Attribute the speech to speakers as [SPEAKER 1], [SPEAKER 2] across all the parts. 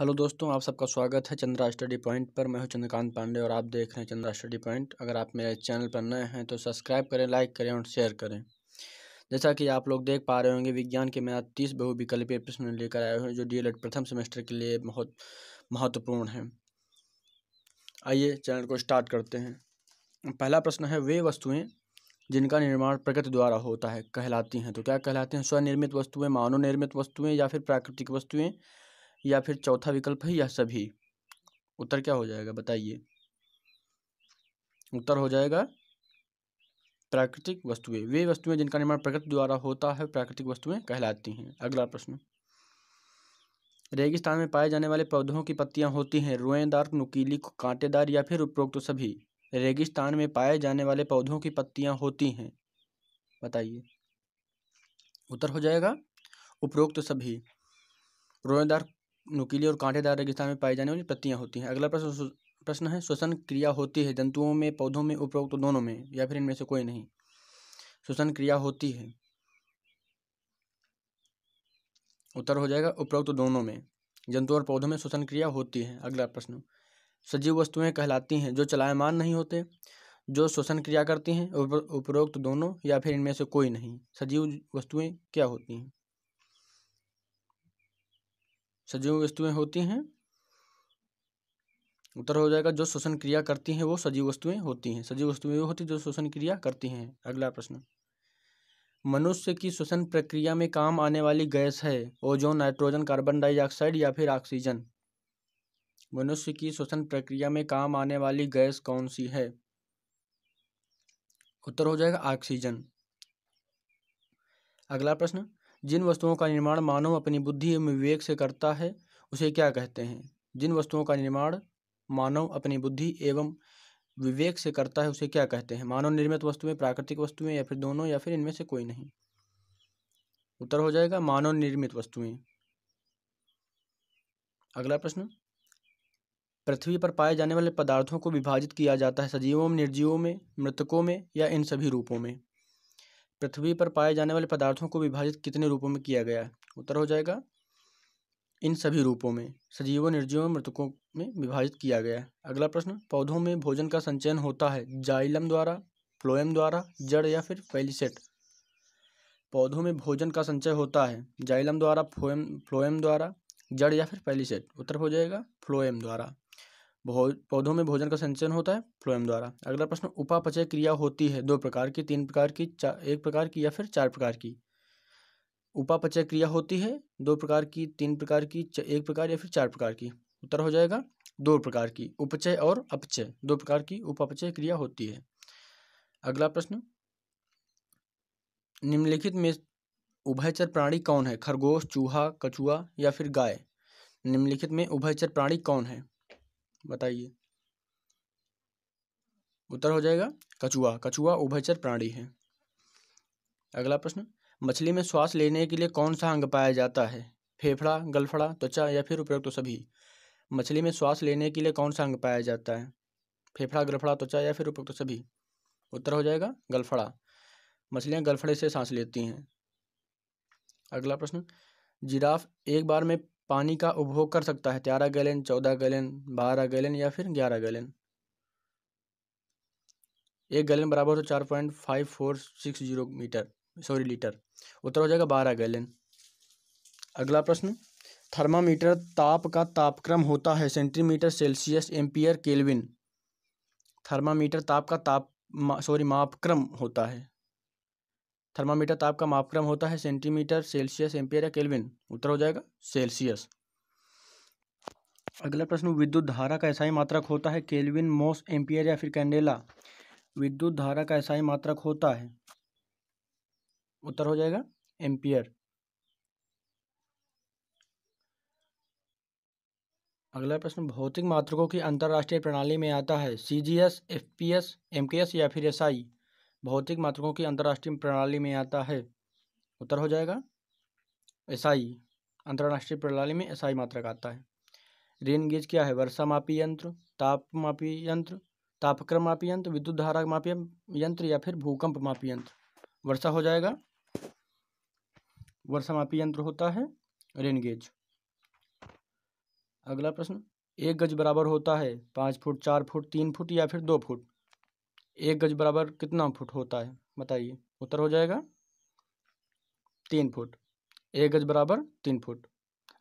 [SPEAKER 1] hello दोस्तों आप सबका स्वागत है चंद्रा स्टडी पॉइंट पर मैं हूं चंद्रकांत पांडे और आप देख रहे हैं चंद्रा स्टडी पॉइंट अगर आप मेरे चैनल पर नए हैं तो सब्सक्राइब करें लाइक करें और शेयर करें जैसा कि आप लोग देख पा रहे होंगे विज्ञान के मैं तीस बहुविकल्पीय प्रश्न लेकर आए हुए जो डी प्रथम सेमेस्टर के लिए बहुत महत्वपूर्ण है आइए चैनल को स्टार्ट करते हैं पहला प्रश्न है वे वस्तुएँ जिनका निर्माण प्रकृति द्वारा होता है कहलाती हैं तो क्या कहलाते हैं स्वनिर्मित वस्तुएं मानव निर्मित वस्तुएं या फिर प्राकृतिक वस्तुएं या फिर चौथा विकल्प है या सभी उत्तर क्या हो जाएगा बताइए उत्तर हो जाएगा प्राकृतिक वस्तुएं वे वस्तुएं जिनका निर्माण प्रकृति द्वारा होता है प्राकृतिक वस्तुएं कहलाती हैं अगला प्रश्न रेगिस्तान में पाए जाने वाले पौधों की पत्तियां होती हैं रोएदार नुकीली कांटेदार या फिर उपरोक्त सभी रेगिस्तान में पाए जाने वाले पौधों की पत्तियां होती हैं बताइए उत्तर हो जाएगा उपरोक्त सभी रोएदार नुकीली और कांटेदार रेगिस्तान में पाई जाने वाली पत्तियाँ होती हैं अगला प्रश्न प्रश्न है श्वसन क्रिया होती है जंतुओं में पौधों में उपरोक्त दोनों में या फिर इनमें से कोई नहीं श्वसन क्रिया होती है उत्तर हो जाएगा उपरोक्त दोनों में जंतुओं और पौधों में श्वसन क्रिया होती है अगला प्रश्न सजीव वस्तुएं कहलाती हैं जो चलायमान नहीं होते जो श्वसन क्रिया करती हैं उपरोक्त दोनों या फिर इनमें से कोई नहीं सजीव वस्तुएं क्या होती हैं सजीव वस्तुएं होती हैं उत्तर हो जाएगा जो श्वसन क्रिया करती हैं वो सजीव वस्तुएं होती हैं सजीव वस्तुएं वो होती जो श्वसन क्रिया करती हैं अगला प्रश्न मनुष्य की श्वसन प्रक्रिया में काम आने वाली गैस है ओजोन नाइट्रोजन कार्बन डाइऑक्साइड या फिर ऑक्सीजन मनुष्य की श्वसन प्रक्रिया में काम आने वाली गैस कौन सी है उत्तर हो जाएगा ऑक्सीजन अगला प्रश्न जिन वस्तुओं का निर्माण मानव अपनी बुद्धि एवं विवेक से करता है उसे क्या कहते हैं जिन वस्तुओं का निर्माण मानव अपनी बुद्धि एवं विवेक से करता है उसे क्या कहते हैं मानव निर्मित वस्तुएं प्राकृतिक वस्तुएं या फिर दोनों या फिर इनमें से कोई नहीं उत्तर हो जाएगा मानव निर्मित वस्तुएं अगला प्रश्न पृथ्वी पर पाए जाने वाले पदार्थों को विभाजित किया जाता है सजीवों में निर्जीवों में मृतकों में या इन सभी रूपों में पृथ्वी पर पाए जाने वाले पदार्थों को विभाजित कितने रूपों में किया गया है उत्तर हो जाएगा इन सभी रूपों में सजीवों निर्जीवों मृतकों में विभाजित किया गया है अगला प्रश्न पौधों में भोजन का संचयन होता है जाइलम द्वारा फ्लोएम द्वारा जड़ या फिर फेलिसेट पौधों में भोजन का संचय होता है जाइलम द्वारा फ्लोएम फ्लोएम द्वारा जड़ या फिर पेलिसेट उत्तर हो जाएगा फ्लोएम द्वारा पौधों में भोजन का संचयन होता है फ्लोएम द्वारा अगला प्रश्न उपापचय क्रिया होती है दो प्रकार की तीन प्रकार की चार एक प्रकार की या फिर चार प्रकार की उपापचय क्रिया होती है दो प्रकार की तीन प्रकार की एक प्रकार या फिर चार प्रकार की उत्तर हो जाएगा दो प्रकार की उपचय और अपचय दो प्रकार की उपापचय क्रिया होती है अगला प्रश्न निम्नलिखित में उभयचर प्राणी कौन है खरगोश चूहा कछुआ या फिर गाय निम्नलिखित में उभयचर प्राणी कौन है बताइए उत्तर हो जाएगा कछुआ कछुआ उभयचर प्राणी है अगला प्रश्न मछली में श्वास लेने के लिए कौन सा अंग पाया जाता है फेफड़ा गलफड़ा त्वचा या फिर उपयुक्त तो सभी मछली में श्वास लेने के लिए कौन सा अंग पाया जाता है फेफड़ा गलफड़ा त्वचा या फिर उपयुक्त तो सभी उत्तर हो जाएगा गलफड़ा मछलियां गलफड़े से सांस लेती हैं अगला प्रश्न जिराफ एक बार में पानी का उपभोग कर सकता है तेरह गैलन चौदह गैलन बारह गैलन या फिर ग्यारह गैलन एक गैलन बराबर तो चार point five four six zero metre sorry litre उत्तर हो जाएगा बारह गैलन अगला प्रश्न थर्मामीटर ताप का तापक्रम होता है centimetre Celsius ampere kelvin thermometer ताप का ताप सॉरी मापक्रम होता है थर्मामीटर ताप का मापक्रम होता है सेंटीमीटर सेल्सियस एम्पियर या केल्विन उत्तर हो जाएगा सेल्सियस अगला प्रश्न विद्युत धारा का ऐसा ही मात्रक होता है केल्विन मोस एम्पियर या फिर कैंडेला विद्युत धारा का ऐसा ही मात्रक होता है उत्तर हो जाएगा एम्पियर अगला प्रश्न भौतिक मात्रकों की अंतर्राष्ट्रीय प्रणाली में आता है C G S F P S M K S या फिर एस आई भौतिक मात्रकों की अंतर्राष्ट्रीय प्रणाली में आता है उत्तर हो जाएगा एसआई अंतर्राष्ट्रीय प्रणाली में एसआई मात्रक आता है रेन गेज क्या है वर्षा मापी यंत्र ताप मापी यंत्र तापक्रम मापी यंत्र विद्युत धारा मापी यंत्र या फिर भूकंप मापी यंत्र वर्षा हो जाएगा वर्षा मापी यंत्र होता है रेन गेज अगला प्रश्न एक गज बराबर होता है पाँच फुट चार फुट तीन फुट या फिर दो फुट एक गज बराबर कितना फुट होता है बताइए उत्तर हो जाएगा तीन फुट एक गज बराबर तीन फुट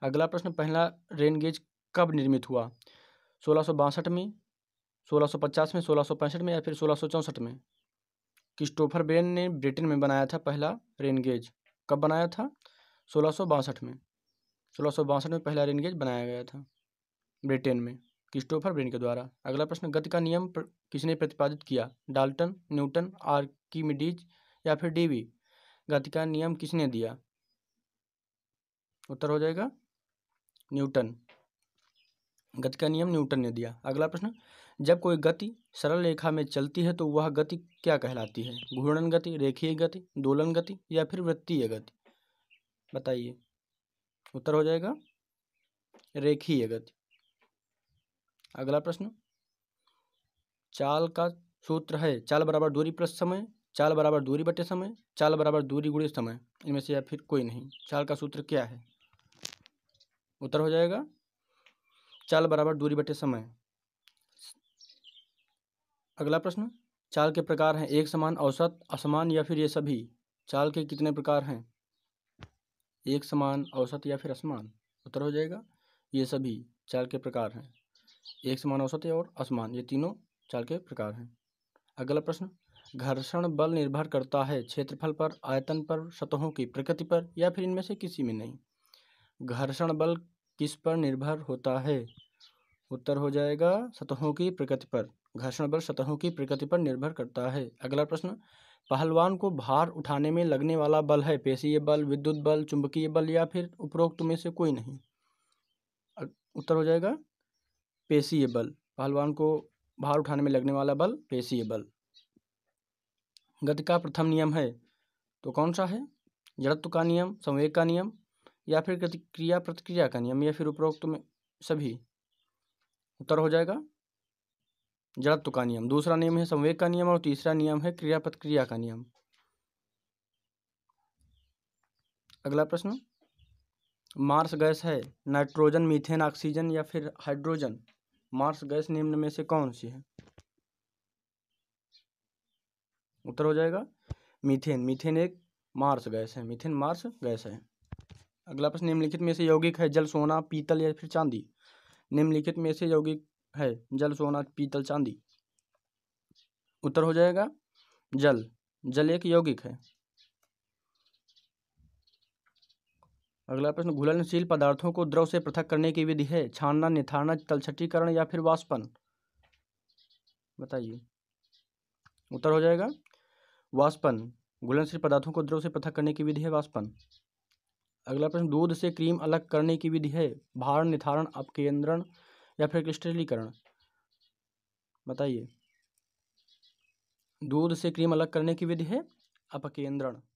[SPEAKER 1] अगला प्रश्न पहला रेन गेज कब निर्मित हुआ सोलह में 1650 में सोलह में या फिर सोलह में क्रिस्टोफर बेन ने ब्रिटेन में बनाया था पहला रेन गेज कब बनाया था सोलह में सोलह में पहला रेन गेज बनाया गया था ब्रिटेन में क्रिस्टोफर ब्रेन के द्वारा अगला प्रश्न गति का नियम किसने प्रतिपादित किया डाल्टन न्यूटन आर्किमिडीज या फिर डीवी गति का नियम किसने दिया उत्तर हो जाएगा न्यूटन गति का नियम न्यूटन ने दिया अगला प्रश्न जब कोई गति सरल रेखा में चलती है तो वह गति क्या कहलाती है घूर्णन गति रेखीय गति दोलन गति या फिर वृत्तीय गति बताइए उत्तर हो जाएगा रेखीय गति अगला प्रश्न चाल का सूत्र है चाल बराबर दूरी प्लस समय चाल बराबर दूरी बटे समय चाल बराबर दूरी गुड़े समय इनमें से या फिर कोई नहीं चाल का सूत्र क्या है उत्तर हो जाएगा चाल बराबर दूरी बटे समय अगला प्रश्न चाल के प्रकार हैं एक समान औसत असमान या फिर ये सभी चाल के कितने प्रकार हैं एक समान औसत या फिर असमान उत्तर हो जाएगा ये सभी चाल के प्रकार हैं एक समान औसत और असमान ये तीनों चाल के प्रकार हैं अगला प्रश्न घर्षण बल निर्भर करता है क्षेत्रफल पर आयतन पर सतहों की प्रकृति पर या फिर इनमें से किसी में नहीं घर्षण बल किस पर निर्भर होता है उत्तर हो जाएगा सतहों की प्रकृति पर घर्षण बल सतहों की प्रकृति पर निर्भर करता है अगला प्रश्न पहलवान को भार उठाने में लगने वाला बल है पेशीय बल विद्युत बल चुंबकीय बल या फिर उपरोक्त में से कोई नहीं उत्तर हो जाएगा पेशीय बल पहलवान को भार उठाने में लगने वाला बल पेशीय बल गति का प्रथम नियम है तो कौन सा है जड़त्व का नियम संवेग का नियम या फिर क्रिया प्रतिक्रिया का नियम या फिर उपरोक्त में सभी उत्तर हो जाएगा जड़त्व का नियम दूसरा नियम है संवेग का नियम और तीसरा नियम है क्रिया प्रतिक्रिया का नियम अगला प्रश्न मार्स गैस है नाइट्रोजन मीथेन ऑक्सीजन या फिर हाइड्रोजन मार्स गैस निम्न में से कौन सी है उत्तर हो जाएगा मीथेन मीथेन एक मार्स गैस है मीथेन मार्स गैस है अगला प्रश्न निम्नलिखित में से यौगिक है जल सोना पीतल या फिर चांदी निम्नलिखित में से यौगिक है जल सोना पीतल चांदी उत्तर हो जाएगा जल जल एक यौगिक है अगला प्रश्न घुलनशील पदार्थों को द्रव से पृथक करने की विधि है छानना निथारना तलछटीकरण या फिर वाष्पन बताइए उत्तर हो जाएगा वाष्पन घुलनशील पदार्थों को द्रव से पृथक करने की विधि है वाष्पन अगला प्रश्न दूध से क्रीम अलग करने की विधि है भारण निथारण अपकेंद्रण या फिर क्रिस्टलीकरण बताइए दूध से क्रीम अलग करने की विधि है अपकेंद्रण